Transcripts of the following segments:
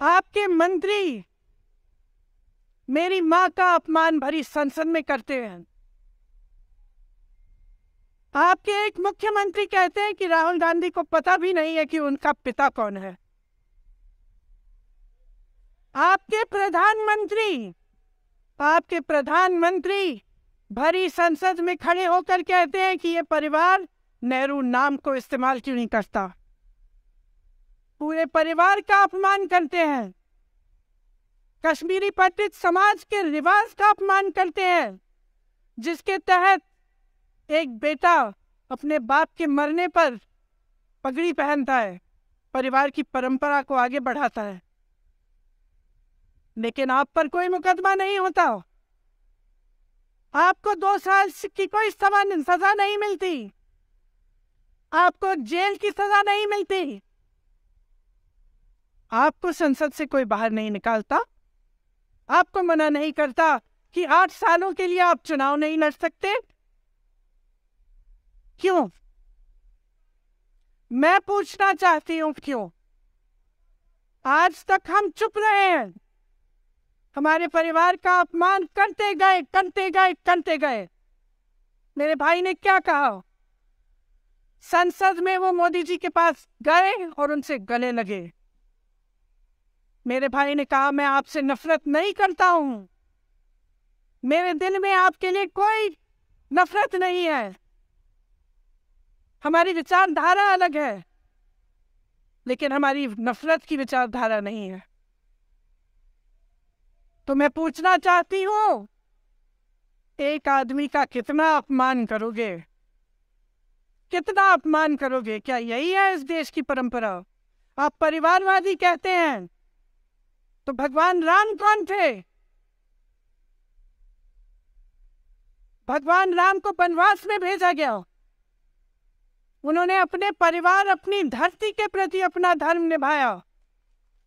आपके मंत्री मेरी मां का अपमान भरी संसद में करते हैं आपके एक मुख्यमंत्री कहते हैं कि राहुल गांधी को पता भी नहीं है कि उनका पिता कौन है आपके प्रधानमंत्री आपके प्रधानमंत्री भरी संसद में खड़े होकर कहते हैं कि यह परिवार नेहरू नाम को इस्तेमाल क्यों नहीं करता पूरे परिवार का अपमान करते हैं कश्मीरी पंडित समाज के रिवाज का अपमान करते हैं जिसके तहत एक बेटा अपने बाप के मरने पर पगड़ी पहनता है परिवार की परंपरा को आगे बढ़ाता है लेकिन आप पर कोई मुकदमा नहीं होता आपको दो साल की कोई सजा नहीं मिलती आपको जेल की सजा नहीं मिलती आपको संसद से कोई बाहर नहीं निकालता आपको मना नहीं करता कि आठ सालों के लिए आप चुनाव नहीं लड़ सकते क्यों मैं पूछना चाहती हूं क्यों आज तक हम चुप रहे हैं हमारे परिवार का अपमान करते गए करते गए करते गए मेरे भाई ने क्या कहा संसद में वो मोदी जी के पास गए और उनसे गले लगे मेरे भाई ने कहा मैं आपसे नफरत नहीं करता हूं मेरे दिल में आपके लिए कोई नफरत नहीं है हमारी विचारधारा अलग है लेकिन हमारी नफरत की विचारधारा नहीं है तो मैं पूछना चाहती हूं एक आदमी का कितना अपमान करोगे कितना अपमान करोगे क्या यही है इस देश की परंपरा आप परिवारवादी कहते हैं तो भगवान राम कौन थे भगवान राम को वनवास में भेजा गया उन्होंने अपने परिवार अपनी धरती के प्रति अपना धर्म निभाया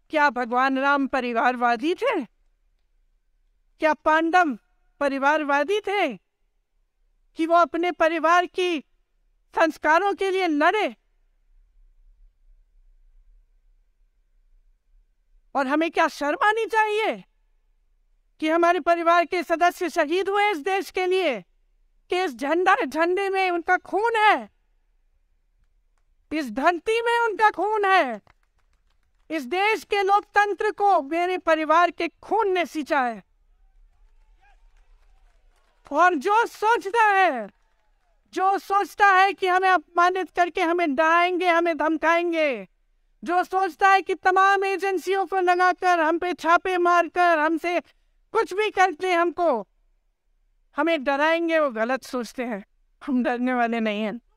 क्या भगवान राम परिवारवादी थे क्या पांडव परिवारवादी थे कि वो अपने परिवार की संस्कारों के लिए लड़े और हमें क्या शर्म आनी चाहिए कि हमारे परिवार के सदस्य शहीद हुए इस देश के लिए कि इस झंडा झंडे में उनका खून है इस धरती में उनका खून है इस देश के लोकतंत्र को मेरे परिवार के खून ने सींचा है और जो सोचता है जो सोचता है कि हमें अपमानित करके हमें डराएंगे हमें धमकाएंगे जो सोचता है कि तमाम एजेंसियों को लगाकर हम पे छापे मारकर हमसे कुछ भी करते हमको हमें डराएंगे वो गलत सोचते हैं हम डरने वाले नहीं हैं